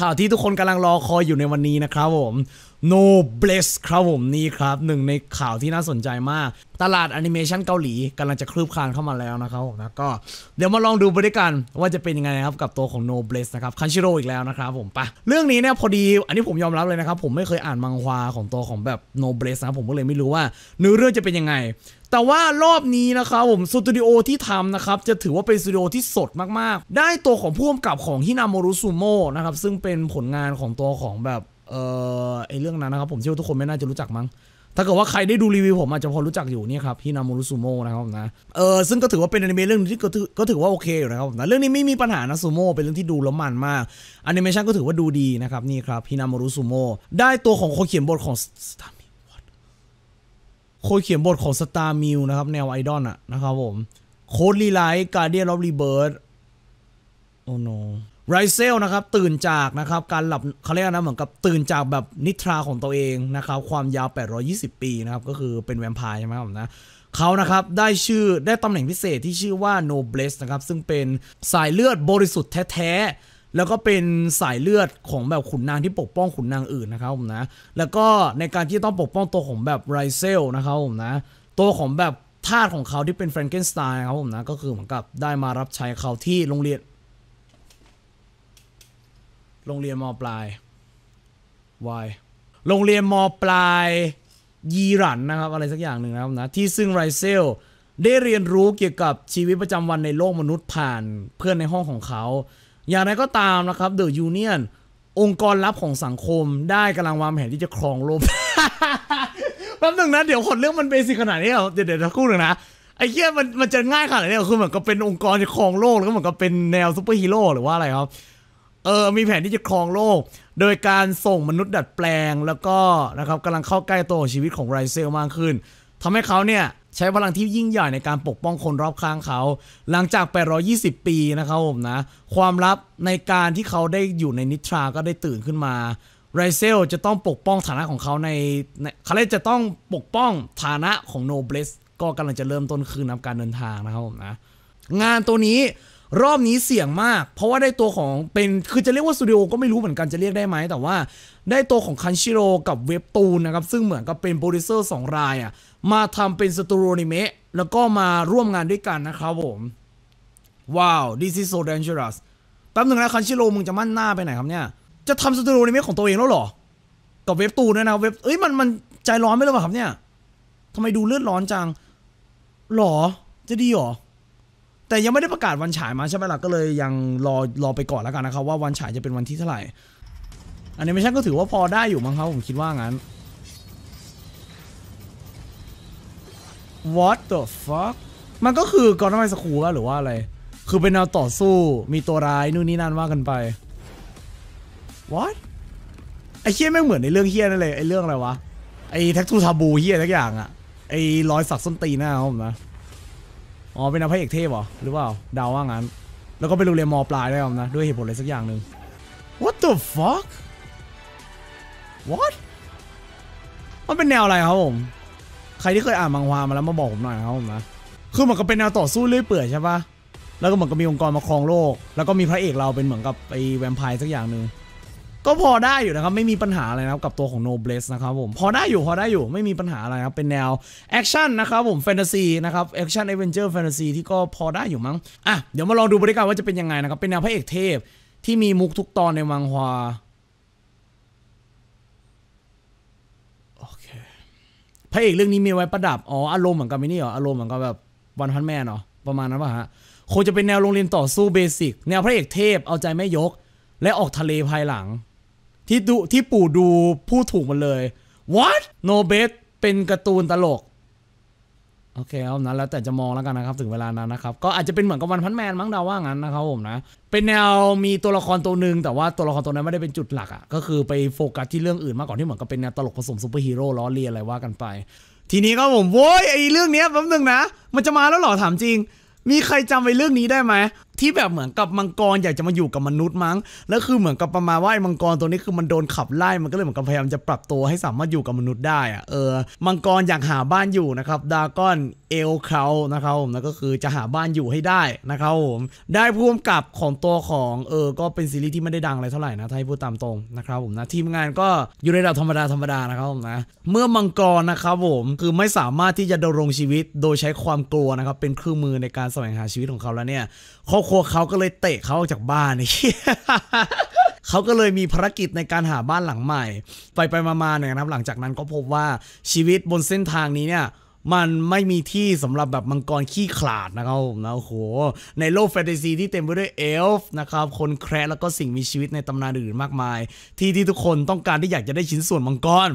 ข่าวที่ทุกคนกำลังรอคอยอยู่ในวันนี้นะครับผม No Bless ครับผมนี่ครับหนึ่งในข่าวที่น่าสนใจมากตลาดแอนิเมชันเกาหลีกำลังจะคลืบคลานเข้ามาแล้วนะครับผมนะก็เดี๋ยวมาลองดูไปด้วยกันว่าจะเป็นยังไงนะครับกับตัวของ No Bless นะครับคันชิโร่อีกแล้วนะครับผมปะเรื่องนี้เนี่ยพอดีอันนี้ผมยอมรับเลยนะครับผมไม่เคยอ่านมังควาของตัวของแบบ No Bless นะผมก็เลยไม่รู้ว่าเนื้อเรื่องจะเป็นยังไงแต่ว่ารอบนี้นะครับผมสตูดิโอที่ทำนะครับจะถือว่าเป็นสตูดิโอที่สดมากๆได้ตัวของผู้กำกับของฮินามมรุซูโมะนะครับซึ่งเป็นผลงานของตัวของแบบเออไอเรื่องนั้นนะครับผมเชื่อว่าทุกคนไม่น่าจะรู้จักมั้งถ้าเกิดว่าใครได้ดูรีวิวผมอาจจะพอรู้จักอยู่นี่ครับฮินามูรุซูโมนะครับนะเออซึ่งก็ถือว่าเป็นอนิเมะเรื่องที่ก็ถือก็ถือว่าโอเคอยู่นะครับนะเรื่องนี้ไม่มีปัญหานะซูโมเป็นเรื่องที่ดูแล้วมันมากอนิเมชันก็ถือว่าดูดีนะครับนี่ครับฮินามูรุซูโมได้ตัวของคนเขียนบทของโคเขียนบทของสตาร์มิวนะครับแนวไอดอลอะนะครับผม โคดรีไลท์การเดียร์ลอฟรีเบิร์ดโอ้โนไรเซลนะครับ ตื่นจากนะครับ การหลับเขาเรียกนะเหมือนกับตื่นจากแบบนิทราของตัวเองนะครับ ความยาว 820 ปีนะครับ ก็คือเป็นแวมไพร์ใช่ไหมครับนะเขานะครับ ได้ชื่อได้ตำแหน่งพิเศษที่ชื่อว่าโนเบลสนะครับซึ่งเป็นสายเลือดบริสุทธิ์แท้แล้วก็เป็นสายเลือดของแบบขุนนางที่ปกป้องขุนนางอื่นนะครับผมนะ แล้วก็ในการที่ต้องปกป้องตัวของแบบไรเซลนะครับผมนะ ตัวของแบบทาสของเขาที่เป็นแฟรงเกนสไตน์ครับผมนะ ก็คือเหมือนกับได้มารับใช้เขาที่โรงเรียน โรงเรียนมปลายวายโรงเรียนมปลายยีรันนะครับอะไรสักอย่างหนึ่งนะครับนะ ที่ซึ่งไรเซลได้เรียนรู้เกี่ยวกับชีวิตประจำวันในโลกมนุษย์ผ่านเพื่อนในห้องของเขาอย่างไรก็ตามนะครับ เดอะยูเนียนองค์กรลับของสังคมได้กำลังวางแผนที่จะครองโลกแป๊บนึงนะ เดี๋ยวคนเรื่องมันเบสิกขนาดนี้เหรอเดี๋ยวเดี๋ยวัคู่หนึ่งนะไอ้เหี้ยมันมันจะง่ายขนาดนี้คือเหมือนกับเป็นองค์กรที่ครองโลกแล้วก็เหมือนกับเป็นแนวซูเปอร์ฮีโร่หรือว่าอะไรครับ เออมีแผนที่จะครองโลก โดยการส่งมนุษย์ดัดแปลงแล้วก็นะครับกำลังเข้าใกล้ตัวชีวิตของไรเซลมากขึ้น ทำให้เขาเนี่ยใช้พลังที่ยิ่งใหญ่ในการปกป้องคนรอบข้างเขา หลังจาก 820 ปีนะครับผมนะ ความลับในการที่เขาได้อยู่ในนิทราก็ได้ตื่นขึ้นมาไรเซล จะต้องปกป้องฐานะของเขาใน เขาเลยจะต้องปกป้องฐานะของโนเบลสก็กำลังจะเริ่มต้นคืนนำการเดินทางนะครับผมนะงานตัวนี้รอบนี้เสี่ยงมาก เพราะว่าได้ตัวของเป็น คือจะเรียกว่าสตูดิโอก็ไม่รู้เหมือนกันจะเรียกได้ไหมแต่ว่าได้ตัวของคันชิโร่กับเว็บตูนนะครับ ซึ่งเหมือนกับเป็นโปรดิวเซอร์สองรายอ่ะ มาทำเป็นสตูดิโอนิเมะแล้วก็มาร่วมงานด้วยกันนะครับผม ว้าว this is so dangerous แป๊บนึ่งนะคันชิโร่มึงจะมั่นหน้าไปไหนครับเนี่ย จะทำสตูดิโอนิเมะของตัวเองแล้วหรอ กับเว็บตูนนะเว็บเอ้ยมันมันใจร้อนไม่หรือเปล่าครับเนี่ยทำไมดูเลือดร้อนจังหรอจะดีหรอแต่ยังไม่ได้ประกาศวันฉายมาใช่ไหมล่ะก็เลยยังรอรอไปก่อนแล้วกันนะครับว่าวันฉายจะเป็นวันที่เท่าไหร่อันนี้ไม่ใช่ก็ถือว่าพอได้อยู่มั้งครับผมคิดว่างั้น What the fuck มันก็คือกอนไมสคูลหรือว่าอะไรคือเป็นแนวต่อสู้มีตัวร้ายนู่นนี่นั่นว่ากันไป What ไอ้เฮี้ยไม่เหมือนในเรื่องเฮี้ยนั่นเลยไอ้เรื่องอะไรวะไอ้แท็กทูทาบูเฮี้ยทักอย่างอะไอ้รอยสักส้นตีนหน้าผมนะอ๋อ เป็นพระเอกเทพเหรอหรือเปล่าเดาว่างั้นแล้วก็ไปโรงเรียนมปลายด้วยนะด้วยเหตุผลอะไรสักอย่างหนึ่ง what the fuck what มันเป็นแนวอะไรครับผม ใครที่เคยอ่านมังฮวามาแล้วมาบอกผมหน่อยนะครับผม นะ คือเหมือนกับเป็นแนวต่อสู้เรื่อยเปื่อยใช่ปะแล้วก็เหมือนกับมีองค์กรมาครองโลก แล้วก็มีพระเอกเราเป็นเหมือนกับ ไอ้ แวมไพร์สักอย่างหนึ่งก็พอได้อยู่นะครับ ไม่มีปัญหาอะไรนะครับ กับตัวของโนเบลสนะครับผมพอได้อยู่พอได้อยู่ไม่มีปัญหาอะไรครับเป็นแนวแอคชั่นนะครับผมแฟนตาซีนะครับ แอคชั่นเอเวนเจอร์แฟนตาซีที่ก็พอได้อยู่มั้งอ่ะเดี๋ยวมาลองดูบริการว่าจะเป็นยังไงนะครับ เป็นแนวพระเอกเทพที่มีมุกทุกตอนในวังฮวาโอเค พระเอกเรื่องนี้มีไว้ประดับอ๋ออารมณ์เหมือนกับมินี่เหรออารมณ์เหมือนกับแบบวันพันแม่เนาะประมาณนั้นป่ะฮะคงจะเป็นแนวโรงเรียนต่อสู้เบสิกแนวพระเอกเทพเอาใจไม่ยกและออกทะเลภายหลังที่ดูที่ปู่ดูพูดถูกหมดเลย what no bet เป็นการ์ตูนตลกโอเคเอานั้นแล้วแต่จะมองแล้วกันนะครับถึงเวลานั้นนะครับก็อาจจะเป็นเหมือนกับวันพันแมนมั้งเดาว่างั้นนะครับผมนะ เป็นแนวมีตัวละครตัวหนึ่งแต่ว่าตัวละครตัวนั้นไม่ได้เป็นจุดหลักอะ่ะก็คือไปโฟกัสที่เรื่องอื่นมากกว่าที่เหมือนกับเป็นแนวตลกผสมซูเปอร์ฮีโร่ล้อเลียนอะไรว่ากันไป ทีนี้ก็ผมโว้ยไอเรื่องเนี้ยแป๊บนึงนะมันจะมาแล้วหรอถามจริงมีใครจำไปเรื่องนี้ได้ไหม ที่แบบเหมือนกับมังกรอยากจะมาอยู่กับมนุษย์มั้งแล้วคือเหมือนกับประมาณว่าไอ้มังกรตัวนี้คือมันโดนขับไล่มันก็เลยเหมือนกับพยายามจะปรับตัวให้สามารถอยู่กับมนุษย์ได้อะเออมังกรอยากหาบ้านอยู่นะครับดาก้อนเอลเคานะครับผม้วก็คือจะหาบ้านอยู่ให้ได้นะครับผมได้พ่วงกับของตัวของเออก็เป็นซีรีส์ที่ไม่ได้ดังอะไรเท่าไหร่นะถ้าให้พูดตามตรงนะครับผมนะทีมงานก็อยู่ในระดับธรรมดาธรรมดานะครับผมนะเมื่อมังกรนะครับผมคือไม่สามารถที่จะดำรงชีวิตโดยใช้ความกลัวนะครับเป็นเครื่องมือในการสวงหาชีวิตของเขาแล้วเนี่ยครอบครัวเขาก็เลยเตะเขาออกจากบ้านเขาก็เลยมีภารกิจในการหาบ้านหลังใหม่ ไปไปมาๆเนี่ยนะครับ หลังจากนั้นก็พบว่าชีวิตบนเส้นทางนี้เนี่ย มันไม่มีที่สำหรับแบบมังกรขี้ขลาดนะครับนะโโหในโลกแฟนตาซีที่เต็มไปด้วยเอลฟ์นะครับ คนแคระแล้วก็สิ่งมีชีวิตในตำนานอื่นมากมาย ที่ที่ทุกคนต้องการที่อยากจะได้ชิ้นส่วนมังกร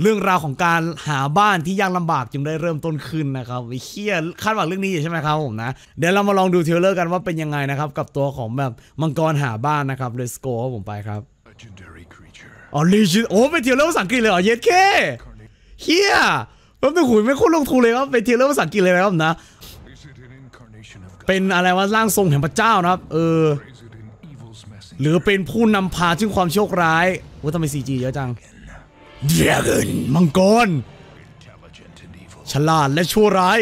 เรื่องราวของการหาบ้านที่ยากลำบากจึงได้เริ่มต้นขึ้นนะครับไอ้เคียคาดหวังเรื่องนี้อยู่ใช่ไหมครับผมนะเดี๋ยวเรามาลองดูเทเลอร์กันว่าเป็นยังไงนะครับกับตัวของแบบมังกรหาบ้านนะครับเลสโกผมไปครับอ๋อลีจิโอ้เป็นเทเลอร์ภาษาอังกฤษเลยเหรอเยสเคเฮียแป๊บนึงหุยไม่คุ้นลงทุนเลยครับเป็นเทเลอร์ภาษาอังกฤษเลยนะครับนะ เป็นอะไรว่าร่างทรงแห่งพระเจ้านะครับเออหรือเป็นผู้นำพาซึงความโชคร้ายว่าทำไมซีจีเยอะจังเดียกินมังกรฉลาดและชั่วร้าย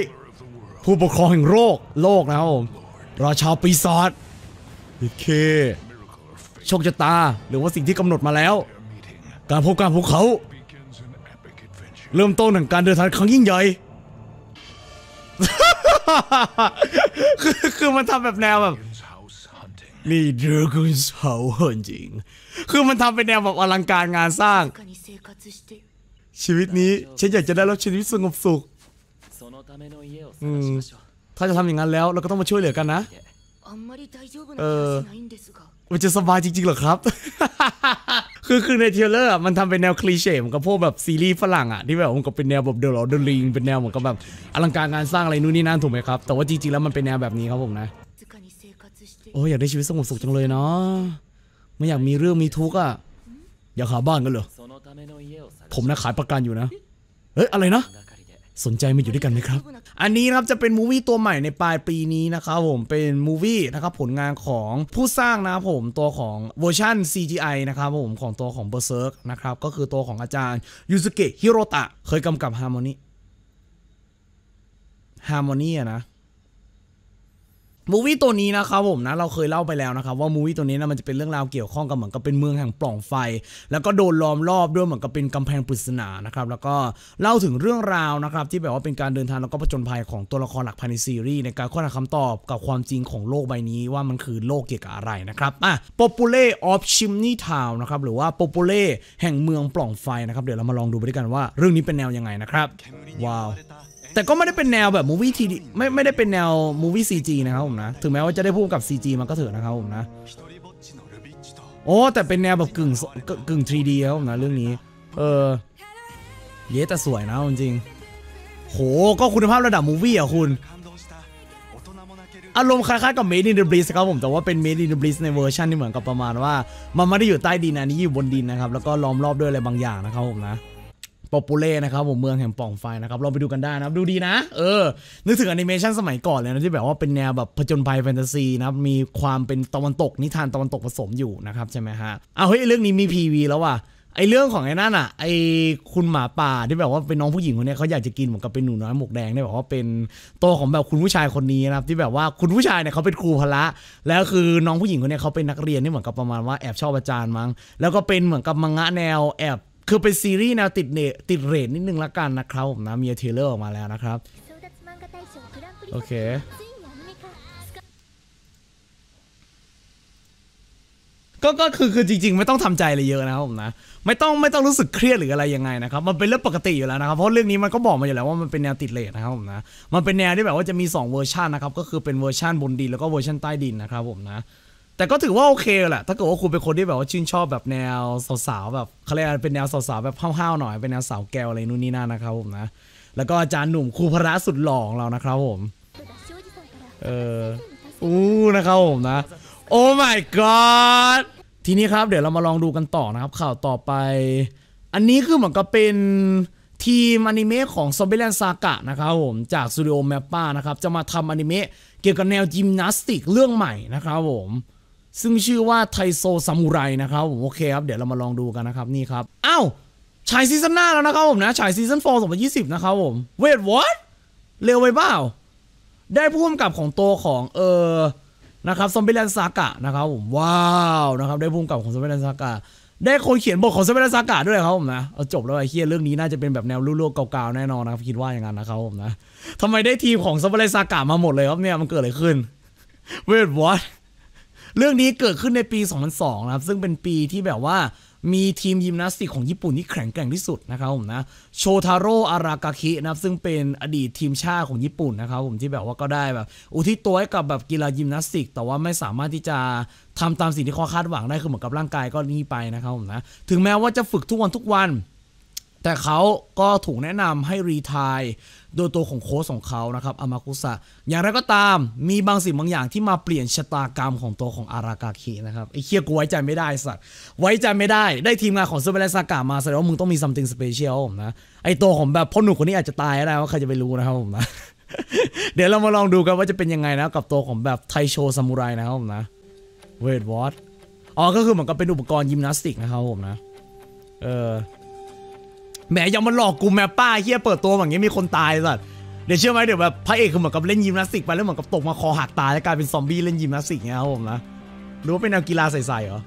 ผู้ปกครองแห่งโลก โลกนะครับผมราชาปีศาจโอเค โชคชะตาหรือว่าสิ่งที่กำหนดมาแล้ว การพบกนพภูเขา เริ่มต้นห่งการเดินทางครั้งยิ่งใหญ่คือคือมันทำแบบแนวแบบนี่ดูคุ้สนาเคนจริง คือมันทำเป็นแนวแบบอลังการงานสร้าง ชีวิตนี้ ฉันอยากจะได้รับชีวิตสงบสุขถ้าจะทำอย่างนั้นแล้วเราก็ต้องมาช่วยเหลือกันนะ เออมันจะสบายจริงๆหรอครับ คือคือในเทเลอร์มันทำเป็นแนวคลีเช่เหมือนกับพวกแบบซีรีส์ ฝรั่งอ่ะ ที่แบบมันก็เป็นแนวแบบเดอะลอเดอะลิงเป็นแนวเหมือนกับแบบอลังการงานสร้างอะไรนู่นนี่นั่นถูกไหมครับแต่ว่าจริงๆแล้วมันเป็นแนวแบบนี้ครับผมนะโอ้ยอยากได้ชีวิตสงบสุขจังเลยเนาะไม่อยากมีเรื่องมีทุกข์อ่ะอยากหาบ้านกันเหรอผมนะขายประกันอยู่นะ เฮ้ยอะไรนะ สนใจมาอยู่ด้วยกันไหมครับ อันนี้ครับจะเป็น มูวี่ตัวใหม่ในปลายปีนี้นะครับผมเป็นมูวี่นะครับผลงานของผู้สร้างนะครับผมตัวของเวอร์ชัน CGI นะครับผมของตัวของเบอร์เซิร์กนะครับ ก็คือตัวของอาจารย์ยูสุเกะฮิโรตะ เคยกำกับฮาร์โมนีฮาร์โมนีอะนะมูวี่ตัวนี้นะครับผมนะเราเคยเล่าไปแล้วนะครับว่ามูวี่ตัวนี้นะมันจะเป็นเรื่องราวเกี่ยวข้องกับเหมือนกับเป็นเมืองแห่งปล่องไฟ แล้วก็โดนล้อมรอบด้วยเหมือนกับเป็นกำแพงปริศนานะครับแล้วก็เล่าถึงเรื่องราวนะครับที่แบบว่าเป็นการเดินทางแล้วก็ผจญภัยของตัวละครหลักภายในซีรีส์ในการค้นหาคำตอบกับความจริงของโลกใบนี้ว่ามันคือโลกเกี่ยวกับอะไรนะครับอ่ะ Popule of Chimney Town นะครับหรือว่า Popule แห่งเมืองปล่องไฟนะครับ เดี๋ยวเรามาลองดูไปด้วยกันว่า เรื่องนี้เป็นแนวยังไงนะครับว้าวแต่ก็ไม่ได้เป็นแนวแบบมูวี่ทีไม่ไม่ได้เป็นแนวมูวี่ซีจีนะครับผมนะ ถึงแม้ว่าจะได้พูดกับ CG มันก็เถอะนะครับผมนะ โอ้ แต่เป็นแนวแบบกึ่งกึ่ง 3D ครับผมนะ เรื่องนี้ เออเย้แต่สวยนะจริง โหก็คุณภาพระดับมูวี่อะคุณ อารมณ์คล้ายๆ กับ Made in the Bliss ครับผมแต่ว่าเป็น Made in the Bliss ในเวอร์ชันที่เหมือนกับประมาณว่า มันไม่ได้อยู่ใต้ดินอันนี้อยู่บนดินนะครับแล้วก็ล้อมรอบด้วยอะไรบางอย่างนะครับผมนะปอปูเล่นะครับผมเมืองแห่งป่องไฟนะครับลองไปดูกันได้นะครับ ดูดีนะ เออ นึกถึงแอนิเมชันสมัยก่อนเลยนะ ที่แบบว่าเป็นแนวแบบผจญภัยแฟนตาซีนะครับมีความเป็นตะวันตกนิทานตะวันตกผสมอยู่นะครับ ใช่ไหมฮะเอาเฮ้ย เรื่องนี้มี PV แล้วว่ะไอเรื่องของไอ้นั่นอ่ะ ไอคุณหมาป่า ที่แบบว่าเป็นน้องผู้หญิงคนนี้เขาอยากจะกินเหมือนกับเป็นหนูน้อยหมวกแดงเนี่ยบอกว่าเป็นตัวของแบบคุณผู้ชายคนนี้นะครับที่แบบว่าคุณผู้ชายเนี่ยเขาเป็นครูพละแล้วคือน้องผู้หญิงคนนี้เขาเป็นนักเรียนที่เหมือนกับประมาณว่าแอบชอบอาจารย์มั้ง แล้วก็เป็นเหมือนกับมังงะแนวแอบคือเป็นซีรีส์แนวติดเนติดเรทนิดนึงละกันนะครับผมนะมีเทเลอร์ออกมาแล้วนะครับโอเคก็ก็คือคือจริง ๆ ไม่ต้องทำใจอะไรเยอะนะครับผมนะไม่ต้องไม่ต้องรู้สึก เครียด หรืออะไรยังไงนะครับ มันเป็นเรื่องปกติอยู่แล้วนะครับ เพราะเรื่องนี้มันก็บอกมาอยู่แล้วว่ามันเป็นแนวติดเลทนะครับผมนะมันเป็นแนวที่แบบว่าจะมี 2 เวอร์ชันนะครับก็คือเป็นเวอร์ชันบนดินแล้วก็เวอร์ชันใต้ดินนะครับผมนะแต่ก็ถือว่าโอเคแหละถ้าเกิดว่าคุณเป็นคนที่แบบว่าชื่นชอบแบบแนวสาวๆแบบเขาเรียกเป็นแนวสาวๆแบบห้าวๆหน่อย เป็นแนวสาวแก้วอะไรนู่นนี่นั่นนะครับผมนะ แล้วก็อาจารย์หนุ่มครูพระสุดหล่อของเรานะครับผม เอออู้นะครับผมนะ โอ้ my god ทีนี้ครับ เดี๋ยวเรามาลองดูกันต่อนะครับ ข่าวต่อไป อันนี้คือเหมือนกับเป็นทีมอนิเมะของซอม b i e l ลนซากะนะครับผมจากสตูดิโอแมปป้านะครับจะมาทำอนิเมะเกี่ยวกับแนวยิมนาสติกเรื่องใหม่นะครับผมซึ่งชื่อว่าไทโซซามูไรนะครับผมโอเคครับเดี๋ยวเรามาลองดูกันนะครับ นี่ครับ อ้าวฉายซีซั่นหน้าแล้วนะครับผมนะฉายซีซั่น4 2020 นะครับผม เวทวอทเร็วไปเปล่าได้พ่วกกับของตัวของเออ นะครับซอมบี้แลนด์ซากะนะครับผม ว้าวนะครับ ได้พ่วกกับ ของซอมบี้แลนด์ซากะได้คนเขียนบทของซอมบี้แลนด์ซากะด้วยครับผมนะ เอาจบแล้วไอ้เคียเรื่องนี้น่าจะเป็นแบบแนวลูกๆเก่าๆแน่นอนนะครับคิดว่าอย่างนั้นนะครับผมนะทำไมได้ทีมของซอมบี้แลนด์ซากะมาหมดเลยครับเนี่ยมันเกิดอะไรขึ้น เวทวอทเรื่องนี้เกิดขึ้นในปี 2002 นะครับ ซึ่งเป็นปีที่แบบว่ามีทีมยิมนาสติกของญี่ปุ่นที่แข็งแกร่งที่สุดนะครับผมนะ โชทาโร่อารากาคิ นะครับ ซึ่งเป็นอดีตทีมชาติของญี่ปุ่นนะครับผมที่แบบว่าก็ได้แบบ อุทิศตัวให้กับแบบกีฬายิมนาสติก แต่ว่าไม่สามารถที่จะทำตามสิ่งที่เขาคาดหวังได้คือเหมือนกับร่างกายก็นี่ไปนะครับผมนะ ถึงแม้ว่าจะฝึกทุกวันทุกวันแต่เขาก็ถูกแนะนำให้รีทายโดยตัวของโค้ชของเขานะครับอามาคุสะอย่างไรก็ตามมีบางสิ่งบางอย่างที่มาเปลี่ยนชะตากรรมของตัวของอารากาคินะครับไอ้เคียกูไว้ใจไม่ได้สัตว์ไว้ใจไม่ได้ ได้ทีมงานของเซเบเลสากามาแสดงว่ามึงต้องมีซัมติงสเปเชียลผมนะ ไอ้ตัวของแบบพ่อหนุ่มคนนี้อาจจะตายอะไรว่าใครจะไปรู้นะครับผมนะ เดี๋ยวเรามาลองดูกันว่าจะเป็นยังไงนะ กับตัวของแบบไทโชซามูไรนะครับผมนะเวทวอตอ๋อก็คือเหมือนกับเป็นอุปกรณ์ยิมนาสติกนะครับผมนะ เออแหมยังมาหลอกกู แม่ป้าเฮียเปิดตัวอย่างเงี้ยมีคนตายสัตว์เดี๋ยวเชื่อไหมเดี๋ยวแบบพระเอกคือเหมือนกับเล่นยิมนาสติกไปแล้วเหมือนกับตกมาคอหักตายแล้วกลายเป็นซอมบี้เล่นยิมนาสติกเงี้ยครับผมนะหรือว่าเป็นแนวกีฬาใส่ๆเหรอ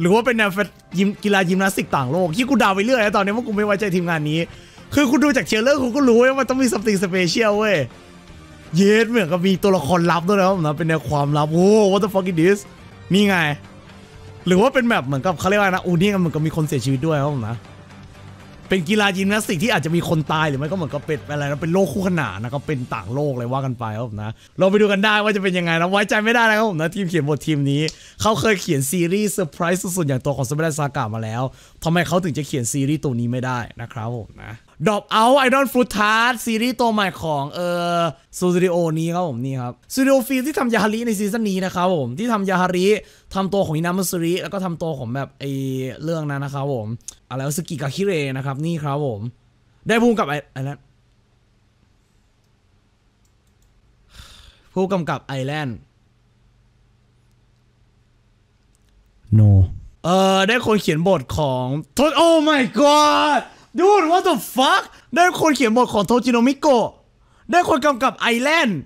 หรือว่าเป็นแนวยิมกีฬายิมนาสติกต่างโลกที่กูดาวไปเรื่อยตอนนี้ว่ากูไม่ไว้ใจทีมงานนี้ คือกูดูจากเชลเลอร์กูก็รู้ว่ามันต้องมีสติงสเปเชียลเว้ยเยสเหมือนกับมีตัวละครลับด้วยนะครับนะ เป็นแนวความลับโอ้ what the fuck is this นี่ไง หรือว่าเป็นแบบเหมือนกับเขาเรียกว่านะ อูนี่มันก็มีคนเสียชีวิตด้วยครับผมนะเป็นกีฬายิมนาสติกที่อาจจะมีคนตายหรือไม่ก็เหมือนกับเป็นอะไรนะเป็นโลกคู่ขนานนะก็เป็นต่างโลกเลยว่ากันไปครับนะเราไปดูกันได้ว่าจะเป็นยังไงนะไว้ใจไม่ได้นะครับผมนะ ทีมเขียนบททีมนี้เขาเคยเขียนซีรีส์เซอร์ไพรส์สุดๆอย่างตัวของูเปเอร์ซากามาแล้วทำไมเขาถึงจะเขียนซีรีส์ตัวนี้ไม่ได้นะครับผมนะดอปเอาไอดอลฟุตทาร์ซีรีส์ตัวใหม่ของเออสตูดิโอนี้ครับผมนี่ครับสตูดิโอฟิล์มที่ทำยาฮาริในซีซั่นนี้นะครับผม ที่ทำยาฮาริทำตัวของอินามัสุริแล้วก็ทำตัวของแบบไอเรื่องนั้นนะครับผมอะไรสกิกาคิเรนะครับ นี่ครับผม ได้พูดกับ ไอไอแลนด์ผู้กำกับไอแลนด์ no เออได้คนเขียนบทของโทษโอ้ my god ดูด what the fuck ได้คนเขียนบทของโทจิโนมิโกะได้คนกำกับ ไอแลนด์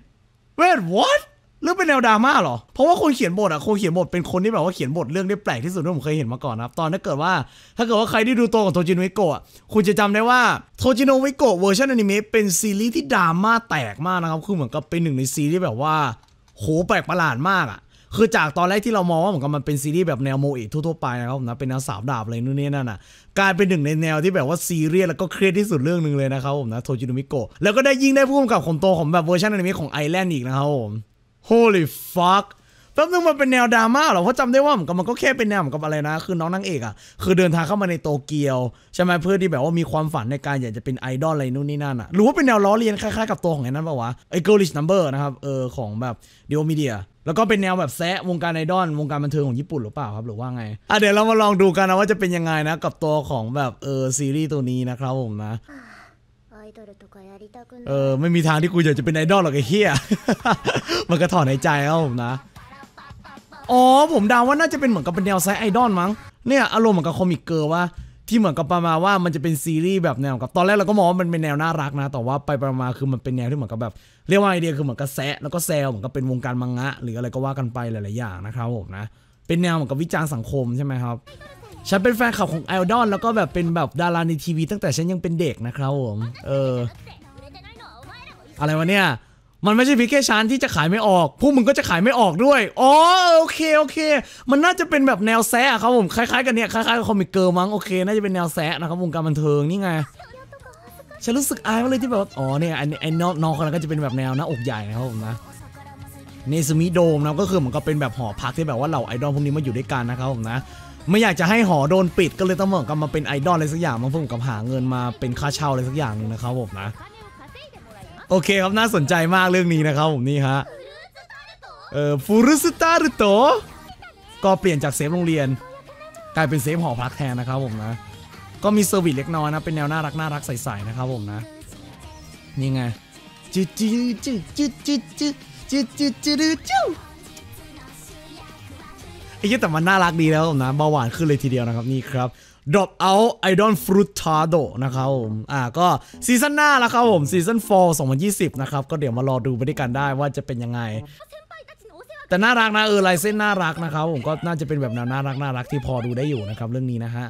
เวท what เรื่องเป็นแนวดราม่าหรอ เพราะว่าคนเขียนบทอ่ะ คนเขียนบทเป็นคนที่แบบว่าเขียนบทเรื่องได้แปลกที่สุดที่ผมเคยเห็นมาก่อนนะครับ ตอนถ้าเกิดว่า ถ้าเกิดว่าใครที่ดูตัวของโทจิโนวิโกะคุณจะจำได้ว่าโทจิโนวิโกะเวอร์ชันอนิเมะเป็นซีรีส์ที่ดราม่าแตกมากนะครับ คือเหมือนกับเป็นหนึ่งในซีรีส์แบบว่าโหแปลกประหลาดมากอ่ะคือจากตอนแรกที่เรามองว่าเหมือนกับมันเป็นซีรีส์แบบแนวโมเอทั่วๆไปนะครับผมนะเป็นแนวสาวดาบอะไรนู่นนี่นั่นอ่ะ กลายเป็นหนึ่งในแนวที่แบบว่าซีเรียสแล้วก็เครียดที่สุดเรื่องหนึ่งเลยนะครับผมนะโทจิโนมิโกะแล้วก็ได้ยิ่งได้พูดกับของโตของแบบเวอร์ชันอนิเมะของไอแลนด์อีกนะครับผม holy fuck แป๊บนึงมันเป็นแนวดราม่าเหรอเพราะจำได้ว่าเหมือนกับมันก็แค่เป็นแนวเหมือนกับอะไรนะ คือน้องนางเอกอ่ะคือเดินทางเข้ามาในโตเกียวใช่ไหมเพื่อที่แบบว่ามีความฝันในการอยากจะเป็นไอดอลอะไรนู่นนี่นั่นอ่ะหรือว่าเป็นแนวล้อเลียนคล้ายๆกับตัวของไอ้นั้นปะวะไอ้ girlish number นะครับเออของแบบดียมีเดียแล้วก็เป็นแนวแบบแซะวงการไอดอลวงการบันเทิงของญี่ปุ่นหรือเปล่าครับหรือว่าไงอ่ะเดี๋ยวเรามาลองดูกันนะว่าจะเป็นยังไงนะ กับตัวของแบบ เออซีรีส์ตัวนี้นะครับผมนะ เออไม่มีทางที่กูอยากจะเป็นไอดอลหรอกไอ้เฮียมันก็ถอนในใจเอาผมนะ อ๋อผมเดาว่าน่าจะเป็นเหมือนกับเป็นแนวไซไอดอลมั้ง เนี่ยอารมณ์เหมือนกับคอมิกเกอร์ว่าที่เหมือนกับประมาณว่ามันจะเป็นซีรีส์แบบแนวกับตอนแรกเราก็มองว่ามันเป็นแนวน่ารักนะ แต่ว่าไปประมาณคือมันเป็นแนวที่เหมือนกับแบบเรียกว่าไอเดียคือเหมือนกับแซะแล้วก็แซวเหมือนกับเป็นวงการมังงะ หรืออะไรก็ว่ากันไปหลายๆอย่างนะครับผมนะเป็นแนวเหมือนกับวิจารณ์สังคมใช่ไหมครับฉันเป็นแฟนคลับของไอดอลแล้วก็แบบเป็นแบบดาราในทีวีตั้งแต่ฉันยังเป็นเด็กนะครับผมเออ อะไรวะเนี่ยมันไม่ใช่พีแเ่ชานที่จะขายไม่ออกพวกมึง ก็จะขายไม่ออกด้วยอ๋อโอเค โอเค มันน่าจะเป็นแบบแนวแซะครับผม คล้ายๆ กันเนี่ยคล้ายๆกับคอมิกเกิร์มั้งโอเค น่าจะเป็นแนวแซะนะครับวงการบันเทิงนี่ไงฉันรู้สึกอายมากเลยที่แบบอ๋อเนี่ยไอ้ไน้องคนนั้นก็จะเป็นแบบแนวหน้าอกใหญ่นะครับผมนะเนสมิโดมนะก็คือเหมือนกับเป็นแบบหอพักที่แบบว่าเหล่าไอดอลพวกนี้มาอยู่ด้วยกันนะครับผมนะ ไม่อยากจะให้หอโดนปิดก็เลยต้องเหมือนกับมาเป็นไอดอลอะไรสักอย่างมาเพิ่มกับหาเงินมาเป็นค่าเช่าอะไรสักอย่างนึงนะครับผมนะโอเคครับน่าสนใจมากเรื่องนี้นะครับผมนี่ฮะ เอ่อฟูรุสตารุโตก็เปลี่ยนจากเซฟโรงเรียน กลายเป็นเซฟหอพักแทนนะครับผมนะ ก็มีเซอร์วิสเล็กน้อยนะเป็นแนวน่ารักน่ารักใสๆนะครับผมนะนี่ไงจืดจืดจืดจืดจืดจืดจืดจืดจืดจืดไอ้ยี่แต่มันน่ารักดีแล้วนะเบาหวานขึ้นเลยทีเดียวนะครับนี่ครับ drop out idol frutado นะครับผม อ่าก็ ซีซั่นหน้าแล้วครับผม ซีซั่น4 2020 นะครับ ก็เดี๋ยวมารอดูไปด้วยกันได้ว่าจะเป็นยังไง แต่น่ารักนะเออลายเส้นน่ารักนะครับ ผมก็น่าจะเป็นแบบน่ารักน่ารักที่พอดูได้อยู่นะครับ เรื่องนี้นะฮะ